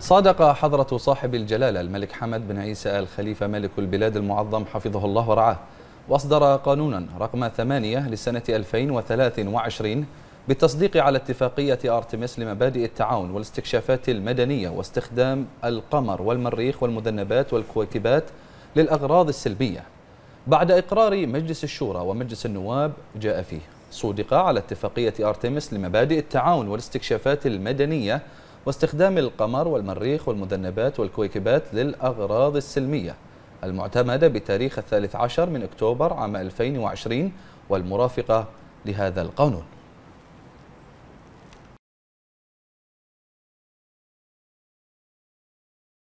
صادق حضرة صاحب الجلالة الملك حمد بن عيسى آل خليفة ملك البلاد المعظم حفظه الله ورعاه وأصدر قانونا رقم ثمانية لسنة 2023 بالتصديق على اتفاقية أرتمس لمبادئ التعاون والاستكشافات المدنية واستخدام القمر والمريخ والمذنبات والكويكبات للأغراض السلبية بعد إقرار مجلس الشورى ومجلس النواب جاء فيه صودق على اتفاقية أرتمس لمبادئ التعاون والاستكشافات المدنية واستخدام القمر والمريخ والمذنبات والكويكبات للأغراض السلمية المعتمدة بتاريخ الثالث عشر من أكتوبر عام 2020 والمرافقة لهذا القانون